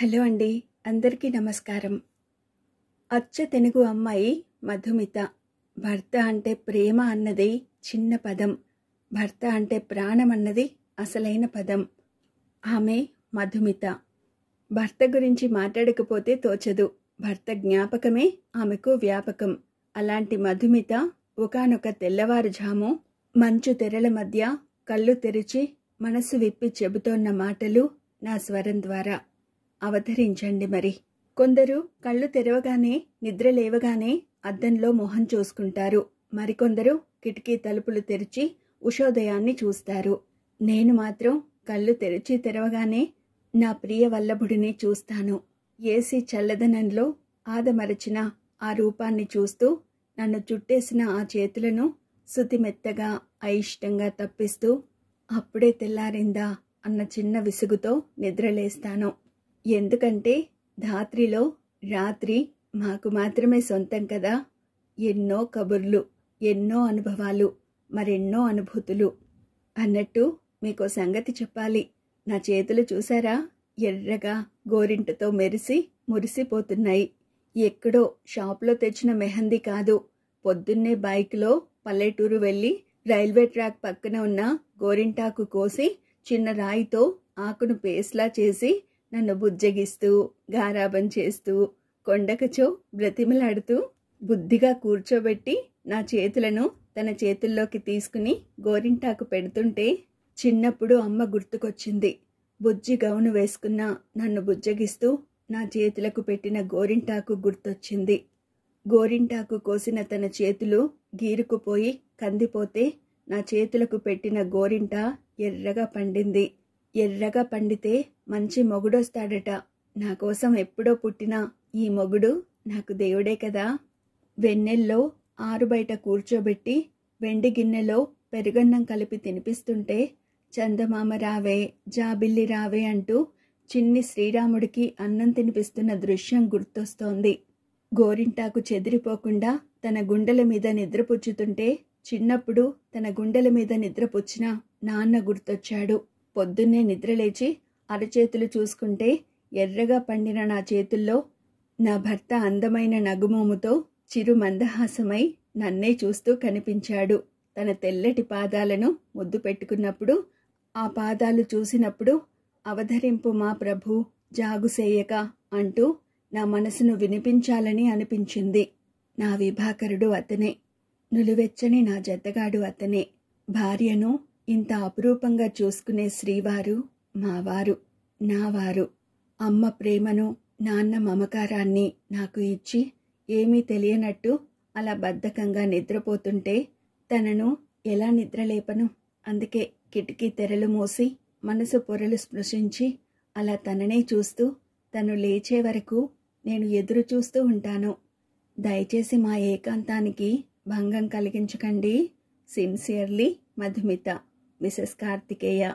hello అండి అందరికీ నమస్కారం అచ్చ తెలుగు అమ్మాయి మధుమిత భర్త అంటే ప్రేమ అన్నది చిన్న పదం భర్త అంటే ప్రాణం అన్నది అసలైన పదం ఆమె మధుమిత భర్త గురించి మాట్లాడకపోతే తోచదు భర్త జ్ఞాపకమే ఆమెకు వ్యాపకం అలాంటి మధుమిత ఒకనొక తెల్లవారుజాము మంచు తెరల మధ్య కళ్ళు తెరిచి మనసు విప్పి చెబుతోన్న మాటలు నా స్వరం ద్వారా అవతరించండి మరి కొందరు కళ్ళు తెరవగానే నిద్ర లేవగానే అద్దంలో మొహం చూసుకుంటారు మరికొందరు కిటికీ తలుపులు తెరిచి ఉషోదయాన్ని చూస్తారు నేను మాత్రం కళ్ళు తెరిచి తెరవగానే నా ప్రియ వల్లభుడిని చూస్తాను ఏసీ చల్లదనంలో ఆదమరచిన ఆ రూపాన్ని చూస్తూ నన్ను చుట్టేసిన ఆ చేతులను శుతిమెత్తగా అయిష్టంగా తప్పిస్తూ అప్పుడే తెల్లారిందా అన్న చిన్న విసుగుతో నిద్రలేస్తాను ఎందుకంటే ధాత్రిలో రాత్రి మాకు మాత్రమే సొంతం కదా ఎన్నో కబుర్లు ఎన్నో అనుభవాలు మరెన్నో అనుభూతులు అన్నట్టు మీకో సంగతి చెప్పాలి నా చేతులు చూసారా ఎర్రగా గోరింటతో మెరిసి మురిసిపోతున్నాయి ఎక్కడో షాప్లో తెచ్చిన మెహందీ కాదు పొద్దున్నే బైక్లో పల్లెటూరు వెళ్ళి రైల్వే ట్రాక్ పక్కన ఉన్న గోరింటాకు కోసి చిన్న రాయితో ఆకును పేస్లా చేసి నన్ను బుజ్జగిస్తూ గారాబం చేస్తూ కొండకచో బ్రతిమలాడుతూ బుద్ధిగా కూర్చోబెట్టి నా చేతులను తన చేతుల్లోకి తీసుకుని గోరింటాకు పెడుతుంటే చిన్నప్పుడు అమ్మ గుర్తుకొచ్చింది బుజ్జి గౌను వేసుకున్న నన్ను బుజ్జగిస్తూ నా చేతులకు పెట్టిన గోరింటాకు గుర్తొచ్చింది గోరింటాకు కోసిన తన చేతులు గీరుకుపోయి కందిపోతే నా చేతులకు పెట్టిన గోరింట ఎర్రగా పండింది ఎర్రగా పండితే మంచి మొగుడొస్తాడట నా కోసం ఎప్పుడో పుట్టిన ఈ మొగుడు నాకు దేవుడే కదా వెన్నెల్లో ఆరు బయట కూర్చోబెట్టి వెండి గిన్నెలో పెరుగన్నం కలిపి తినిపిస్తుంటే చందమామ రావే జాబిల్లి రావే అంటూ చిన్ని శ్రీరాముడికి అన్నం తినిపిస్తున్న దృశ్యం గుర్తొస్తోంది గోరింటాకు చెదిరిపోకుండా తన గుండెల మీద నిద్రపుచ్చుతుంటే చిన్నప్పుడు తన గుండెల మీద నిద్రపుచ్చిన నాన్న గుర్తొచ్చాడు పొద్దున్నే నిద్రలేచి అరచేతులు చూసుకుంటే ఎర్రగా పండిన నా చేతుల్లో నా భర్త అందమైన నగుమోముతో చిరు మందహాసమై నన్నే చూస్తూ కనిపించాడు తన తెల్లటి పాదాలను ముద్దు పెట్టుకున్నప్పుడు ఆ పాదాలు చూసినప్పుడు అవధరింపు మా ప్రభు జాగుసేయక అంటూ నా మనసును వినిపించాలని అనిపించింది నా విభాకరుడు అతనే నులివెచ్చని నా జతగాడు అతనే భార్యను ఇంత అపురూపంగా చూసుకునే శ్రీవారు మావారు నావారు అమ్మ ప్రేమను నాన్న మమకారాన్ని నాకు ఇచ్చి ఏమీ తెలియనట్టు అలా బద్ధకంగా నిద్రపోతుంటే తనను ఎలా నిద్రలేపను అందుకే కిటికీ తెరలు మూసి మనసు పొరలు స్పృశించి అలా తననే చూస్తూ తను లేచే వరకు నేను ఎదురు చూస్తూ ఉంటాను దయచేసి మా ఏకాంతానికి భంగం కలిగించకండి సిన్సియర్లీ మధుమిత मिसेस कार्तिकेय